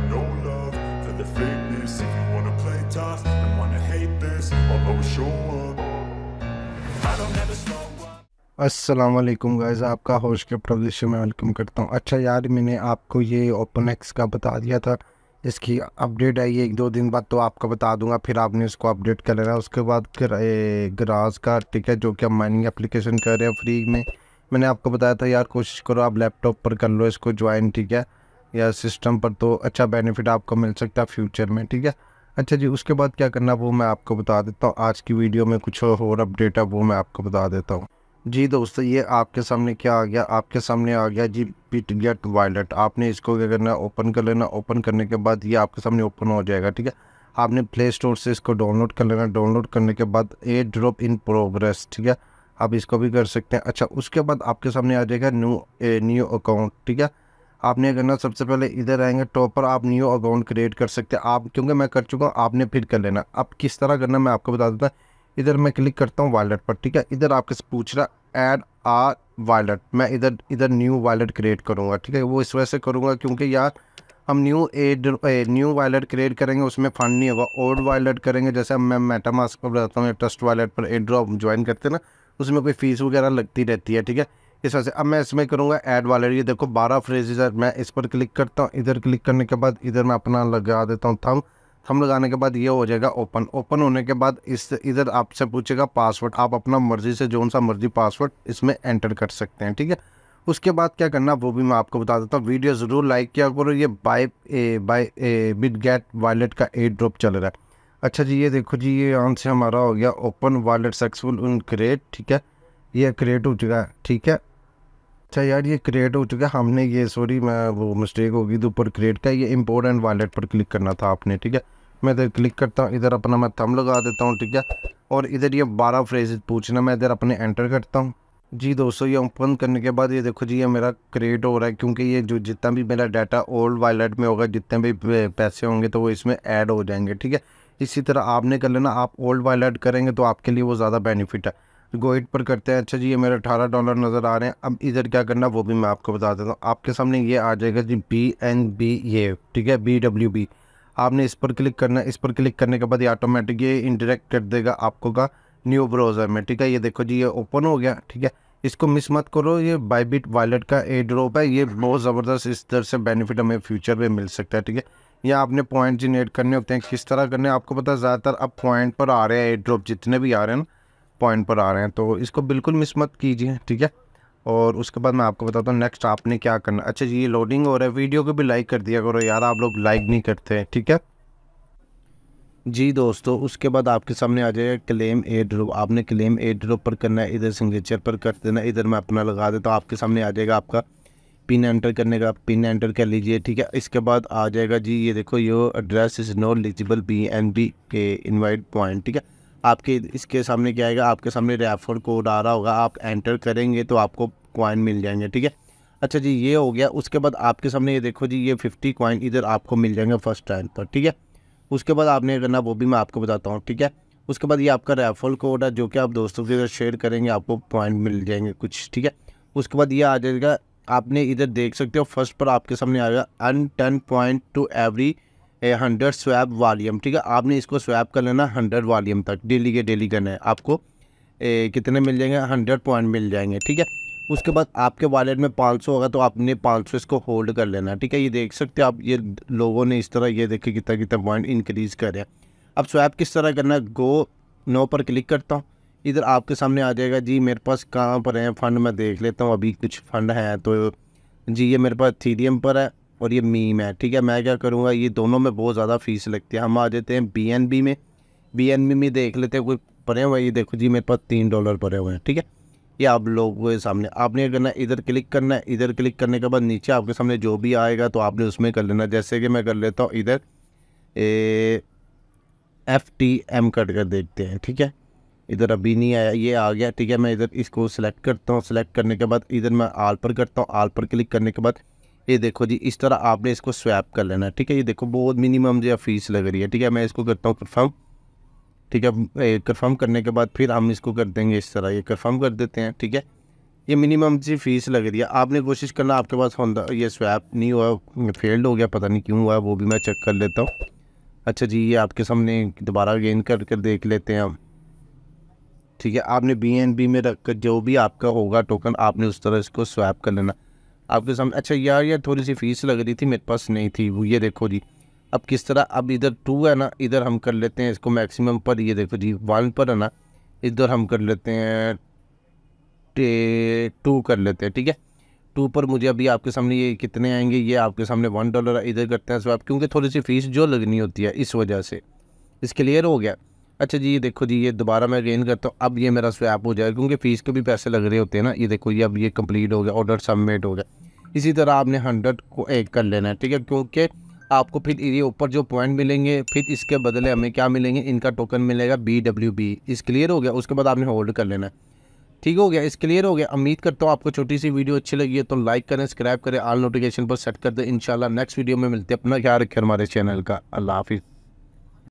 got no love for the fakeness If you wanna play tough and wanna hate this I'll always show up I don't ever slow अस्सलाम वालेकुम guys आपका होश के प्रदेश में welcome करता हूँ अच्छा यार मैंने आपको ये ओपन एक्स का बता दिया था इसकी अपडेट आई है एक दो दिन बाद तो आपको बता दूंगा फिर आपने इसको अपडेट कर लेना उसके बाद ग्रास का है जो कि आप माइनिंग एप्लीकेशन कर रहे हैं फ्री में मैंने आपको बताया था यार कोशिश करो आप लैपटॉप पर कर लो इसको ज्वाइन ठीक है या सिस्टम पर तो अच्छा बेनिफिट आपको मिल सकता है फ्यूचर में ठीक है अच्छा जी उसके बाद क्या करना वो मैं आपको बता देता हूँ आज की वीडियो में कुछ और अपडेट है वो मैं आपको बता देता हूँ जी दोस्तों ये आपके सामने क्या आ गया आपके सामने आ गया जी पिट गेट वायलेट आपने इसको क्या करना है ओपन कर लेना ओपन करने के बाद ये आपके सामने ओपन हो जाएगा ठीक है आपने प्ले स्टोर से इसको डाउनलोड कर लेना डाउनलोड करने के बाद ए ड्रॉप इन प्रोग्रेस ठीक है आप इसको भी कर सकते हैं अच्छा उसके बाद आपके सामने आ जाएगा न्यू ए न्यू अकाउंट ठीक है आपने करना सबसे पहले इधर आएंगे टॉप पर आप न्यू अकाउंट क्रिएट कर सकते हैं आप क्योंकि मैं कर चुका हूँ आपने फिर कर लेना अब किस तरह करना मैं आपको बता देता इधर मैं क्लिक करता हूँ वॉलेट पर ठीक है इधर आपके से पूछ रहा ऐड आर वॉलेट मैं इधर इधर न्यू वॉलेट क्रिएट करूँगा ठीक है वो इस वजह से करूँगा क्योंकि यार हम न्यू एड न्यू वॉलेट क्रिएट करेंगे उसमें फंड नहीं होगा ओल्ड वॉलेट करेंगे जैसे मैं मेटामास्क पर रहता हूँ ट्रस्ट वॉलेट पर एड्रॉप ज्वाइन करते ना उसमें कोई फीस वगैरह लगती रहती है ठीक है इस वजह से अब मैं इसमें करूँगा ऐड वाले ये देखो बारह फ्रेजेज है मैं इस पर क्लिक करता हूँ इधर क्लिक करने के बाद इधर मैं अपना लगा देता हूँ थम थम लगाने के बाद ये हो जाएगा ओपन ओपन होने के बाद इस इधर आपसे पूछेगा पासवर्ड आप अपना मर्ज़ी से जो सा मर्ज़ी पासवर्ड इसमें एंटर कर सकते हैं ठीक है उसके बाद क्या करना वो भी मैं आपको बता देता हूँ वीडियो ज़रूर लाइक किया करो ये बाय बाय बिट गैट वॉलेट का एड ड्रॉप चल रहा है अच्छा जी ये देखो जी ये यहाँ से हमारा हो गया open wallet successful in create ठीक है ये क्रिएट हो चुका है ठीक है अच्छा यार ये क्रिएट हो चुका है हमने ये सॉरी मैं वो मिस्टेक होगी तो ऊपर क्रिएट का ये इम्पोर्ट एंड वॉलेट पर क्लिक करना था आपने ठीक है मैं इधर क्लिक करता हूँ इधर अपना मैं थम लगा देता हूँ ठीक है और इधर ये बारह फ्रेजेज पूछना मैं इधर अपने एंटर करता हूँ जी दोस्तों ये ओपन करने के बाद ये देखो जी ये मेरा क्रिएट हो रहा है क्योंकि ये जो जितना भी मेरा डाटा ओल्ड वॉलेट में होगा जितने भी पैसे होंगे तो वो इसमें ऐड हो जाएंगे ठीक है इसी तरह आपने कर लेना आप ओल्ड वॉलेट करेंगे तो आपके लिए वो ज़्यादा बेनिफिट है गोइट पर करते हैं अच्छा जी ये मेरे अठारह डॉलर नज़र आ रहे हैं अब इधर क्या करना वो भी मैं आपको बता देता हूँ आपके सामने ये आ जाएगा जी बी एन बी ए ठीक है बी डब्ल्यू बी आपने इस पर क्लिक करना इस पर क्लिक करने के बाद ये ऑटोमेटिक ये इंटरेक्ट कर देगा आपको का न्यू ब्राउज़र में ठीक है ये देखो जी ये ओपन हो गया ठीक है इसको मिस मत करो ये बाईबिट वॉलेट का ए ड्रॉप है ये बहुत ज़बरदस्त इस तरह से बेनिफिट हमें फ्यूचर में मिल सकता है ठीक है या आपने पॉइंट जिनेट करने होते हैं किस तरह करने आपको पता है ज़्यादातर अब पॉइंट पर आ रहे हैं ए ड्रॉप जितने भी आ रहे हैं ना पॉइंट पर आ रहे हैं तो इसको बिल्कुल मिस मत कीजिए ठीक है और उसके बाद मैं आपको बताता हूँ नेक्स्ट आपने क्या करना अच्छा जी ये लोडिंग हो रहा है वीडियो को भी लाइक कर दिया करो यार आप लोग लाइक नहीं करते ठीक है जी दोस्तों उसके बाद आपके सामने आ जाएगा क्लेम ए ड्रॉप आपने क्लेम ए ड्रॉप पर करना है इधर सिग्नेचर पर कर देना इधर मैं अपना लगा देता तो आपके सामने आ जाएगा आपका पिन एंटर करने का पिन एंटर कर लीजिए ठीक है इसके बाद आ जाएगा जी ये देखो your address is not eligible B N B के इन्वाइट पॉइंट ठीक है आपके इसके सामने क्या आएगा आपके सामने रेफर कोड आ रहा होगा आप एंटर करेंगे तो आपको कॉइन मिल जाएंगे ठीक है अच्छा जी ये हो गया उसके बाद आपके सामने ये देखो जी ये फिफ्टी कॉइन इधर आपको मिल जाएंगे फर्स्ट टाइम पर ठीक है उसके बाद आपने करना वो भी मैं आपको बताता हूँ ठीक है उसके बाद ये आपका रेफरल कोड है जो कि आप दोस्तों के साथ शेयर करेंगे आपको पॉइंट मिल जाएंगे कुछ ठीक है उसके बाद ये आ जाएगा आपने इधर देख सकते हो फर्स्ट पर आपके सामने आएगा earn ten point to every hundred swap volume ठीक है आपने इसको स्वैप कर लेना हंड्रेड वालीम तक डेली के डेली करना है आपको ए, कितने मिल जाएंगे हंड्रेड पॉइंट मिल जाएंगे ठीक है उसके बाद आपके वॉलेट में पाँच सौ होगा तो आपने पाँच सौ इसको होल्ड कर लेना ठीक है ये देख सकते हैं आप ये लोगों ने इस तरह ये देखे कितना कितना पॉइंट इंक्रीज़ करें अब स्वैप किस तरह करना है गो नो पर क्लिक करता हूँ इधर आपके सामने आ जाएगा जी मेरे पास कहाँ पर है फ़ंड मैं देख लेता हूँ अभी कुछ फ़ंड है तो जी ये मेरे पास थीडियम पर है और ये मीम है ठीक है मैं क्या करूँगा ये दोनों में बहुत ज़्यादा फीस लगती है हम आ जाते हैं बी एन बी में बी एन बी में देख लेते हैं कोई पड़े हुए ये देखो जी मेरे पास तीन डॉलर पड़े हुए हैं ठीक है ये आप लोगों के सामने आपने क्या करना है इधर क्लिक करना है इधर क्लिक करने के बाद नीचे आपके सामने जो भी आएगा तो आपने उसमें कर लेना जैसे कि मैं कर लेता हूँ इधर एफ टी एम कट कर देखते हैं ठीक है इधर अभी नहीं आया ये आ गया ठीक है मैं इधर इसको सिलेक्ट करता हूँ सिलेक्ट करने के बाद इधर मैं आल पर करता हूँ आल पर क्लिक करने के बाद ये देखो जी इस तरह आपने इसको स्वैप कर लेना ठीक है ये देखो बहुत मिनिमम जो फीस लग रही है ठीक है मैं इसको करता हूँ कन्फर्म ठीक है कन्फर्म करने के बाद फिर हम इसको कर देंगे इस तरह ये कन्फर्म कर देते हैं ठीक है ये मिनिमम जी फीस लग रही है आपने कोशिश करना आपके पास होंदा ये स्वैप नहीं हुआ फेल्ड हो गया पता नहीं क्यों हुआ वो भी मैं चेक कर लेता हूँ अच्छा जी ये आपके सामने दोबारा गेन कर कर देख लेते हैं हम ठीक है आपने बी एन बी में रख कर जो भी आपका होगा टोकन आपने उस तरह इसको स्वैप कर लेना आपके सामने अच्छा यार यार थोड़ी सी फीस लग रही थी मेरे पास नहीं थी वो ये देखो जी अब किस तरह अब इधर टू है ना इधर हम कर लेते हैं इसको मैक्सिमम पर ये देखो जी वन पर है ना इधर हम कर लेते हैं टू कर लेते हैं ठीक है टू पर मुझे अभी आपके सामने ये कितने आएंगे ये आपके सामने वन डॉलर इधर करते हैं स्वैप क्योंकि थोड़ी सी फीस जो लगनी होती है इस वजह से इस क्लियर हो गया अच्छा जी ये देखो जी ये दोबारा मैं गेन करता हूँ अब ये मेरा स्वैप हो जाएगा क्योंकि फ़ीस के भी पैसे लग रहे होते हैं ना ये देखो ये अब ये कंप्लीट हो गया ऑर्डर सबमिट हो गया इसी तरह आपने हंड्रेड को एक कर लेना है ठीक है क्योंकि आपको फिर ये ऊपर जो पॉइंट मिलेंगे फिर इसके बदले हमें क्या मिलेंगे इनका टोकन मिलेगा बी डब्ल्यू बी इस क्लियर हो गया उसके बाद आपने होल्ड कर लेना है ठीक हो गया इस क्लियर हो गया उम्मीद करता हूँ आपको छोटी सी वीडियो अच्छी लगी है तो लाइक करें सब्सक्राइब करें आल नोटिफिकेशन पर सेट कर दें इंशाल्लाह नेक्स्ट वीडियो में मिलते हैं अपना ख्याल रखें हमारे चैनल का अल्लाह हाफिज़